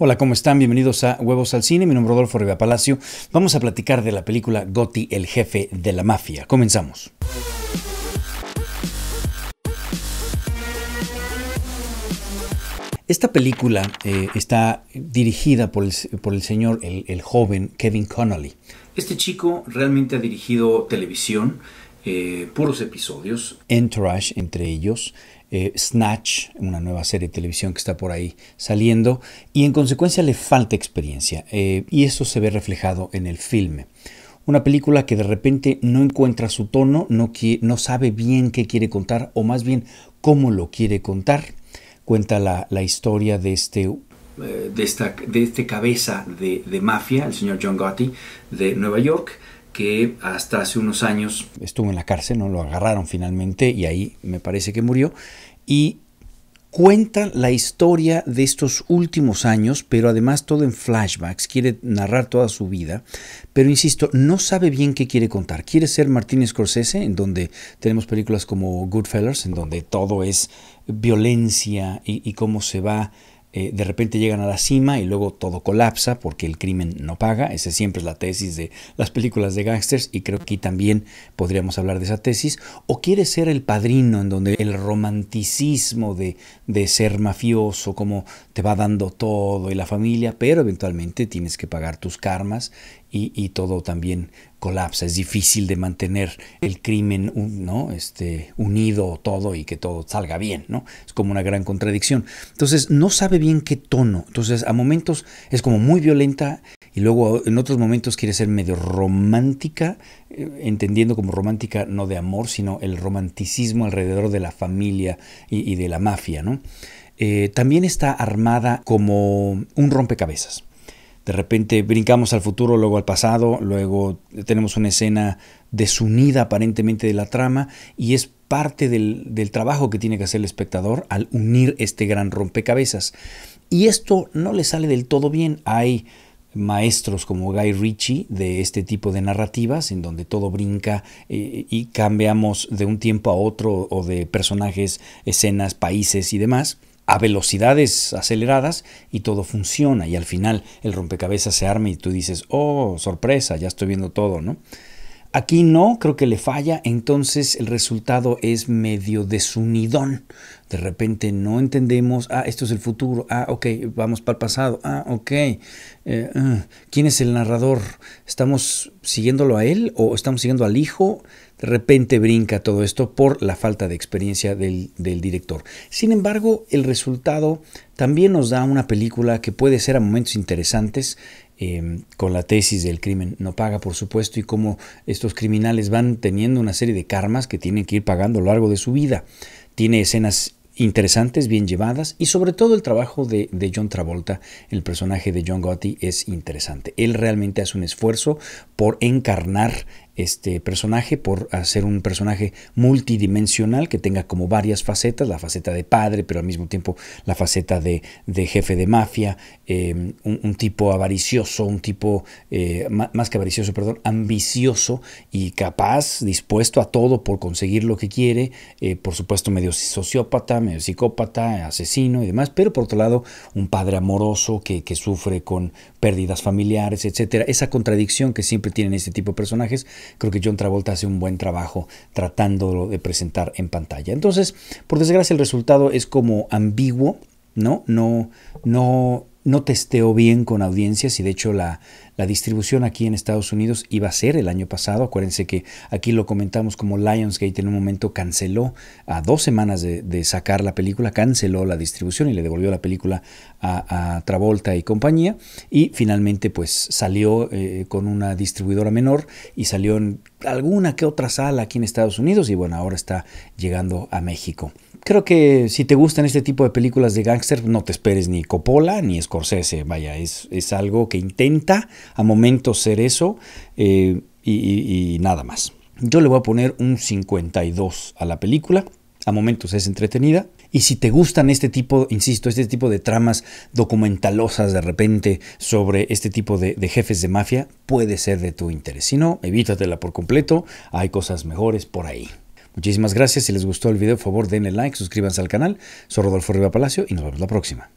Hola, ¿cómo están? Bienvenidos a Huevos al Cine. Mi nombre es Rodolfo Rivera Palacio. Vamos a platicar de la película Gotti, el jefe de la mafia. Comenzamos. Esta película eh, está dirigida por el, señor, el, joven Kevin Connolly. Este chico realmente ha dirigido televisión, eh, puros episodios. Entourage, entre ellos, eh, Snatch, una nueva serie de televisión que está por ahí saliendo, y en consecuencia le falta experiencia, eh, y eso se ve reflejado en el filme. Una película que de repente no encuentra su tono, no, no sabe bien qué quiere contar, o más bien cómo lo quiere contar. Cuenta la, historia de este de, esta, este cabeza de, de, mafia, el señor John Gotti, de Nueva York, que hasta hace unos años estuvo en la cárcel, no lo agarraron finalmente y ahí me parece que murió y cuenta la historia de estos últimos años, pero además todo en flashbacks, quiere narrar toda su vida, pero insisto, no sabe bien qué quiere contar. Quiere ser martínez Scorsese, en donde tenemos películas como Goodfellas, en donde todo es violencia y cómo se va eh, de repente llegan a la cima y luego todo colapsa porque el crimen no paga. Esa siempre es la tesis de las películas de gangsters y creo que aquí también podríamos hablar de esa tesis. O quiere ser el padrino en donde el romanticismo de, de ser mafioso, como te va dando todo y la familia, pero eventualmente tienes que pagar tus karmas y, todo también colapsa. Es difícil de mantener el crimen ¿no? este, unido todo y que todo salga bien, ¿no? Es como una gran contradicción. Entonces, no sabe bien qué tono. Entonces, a momentos es como muy violenta y luego en otros momentos quiere ser medio romántica, eh, entendiendo como romántica no de amor, sino el romanticismo alrededor de la familia y, de la mafia, ¿no? Eh, también está armada como un rompecabezas. De repente brincamos al futuro, luego al pasado, luego tenemos una escena desunida aparentemente de la trama y es parte del, trabajo que tiene que hacer el espectador al unir este gran rompecabezas. Y esto no le sale del todo bien. Hay maestros como Guy Ritchie de este tipo de narrativas, en donde todo brinca eh, y cambiamos de un tiempo a otro o de personajes, escenas, países y demás a velocidades aceleradas y todo funciona y al final el rompecabezas se arma y tú dices, oh, sorpresa, ya estoy viendo todo, ¿no? Aquí no, creo que le falla, entonces el resultado es medio desunidón. De repente no entendemos, ah, esto es el futuro, ah, ok, vamos para el pasado, ah, ok, eh, ah, ¿quién es el narrador? ¿Estamos siguiéndolo a él o estamos siguiendo al hijo? De repente brinca todo esto por la falta de experiencia del, del director. Sin embargo, el resultado también nos da una película que puede ser a momentos interesantes, Em, con la tesis del crimen no paga, por supuesto, y cómo estos criminales van teniendo una serie de karmas que tienen que ir pagando a lo largo de su vida. Tiene escenas interesantes, bien llevadas, y sobre todo el trabajo de, John Travolta, el personaje de John Gotti, es interesante. Él realmente hace un esfuerzo por encarnar este personaje por hacer un personaje multidimensional que tenga como varias facetas, la faceta de padre, pero al mismo tiempo la faceta de, jefe de mafia, em, un, tipo avaricioso, un tipo eh, más que avaricioso, perdón, ambicioso y capaz, dispuesto a todo por conseguir lo que quiere, eh, por supuesto medio sociópata, medio psicópata, asesino y demás, pero por otro lado un padre amoroso que, que sufre con pérdidas familiares, etcétera, esa contradicción que siempre tienen este tipo de personajes creo que John Travolta hace un buen trabajo tratándolo de presentar en pantalla. Entonces, por desgracia, el resultado es como ambiguo, ¿no? No, no no testeó bien con audiencias y de hecho la, distribución aquí en Estados Unidos iba a ser el año pasado. Acuérdense que aquí lo comentamos como Lionsgate en un momento canceló, a dos semanas de, sacar la película, canceló la distribución y le devolvió la película a, Travolta y compañía. Y finalmente pues salió eh, con una distribuidora menor y salió en alguna que otra sala aquí en Estados Unidos y bueno, ahora está llegando a México. Creo que si te gustan este tipo de películas de gángster, no te esperes ni Coppola ni Scorsese. Vaya, es, algo que intenta a momentos ser eso eh, y, nada más. Yo le voy a poner un 52 a la película. A momentos es entretenida. Y si te gustan este tipo, insisto, este tipo de tramas documentalosas de repente sobre este tipo de, jefes de mafia, puede ser de tu interés. Si no, evítatela por completo, hay cosas mejores por ahí. Muchísimas gracias. Si les gustó el video, por favor denle like, suscríbanse al canal. Soy Rodolfo Riva Palacio y nos vemos la próxima.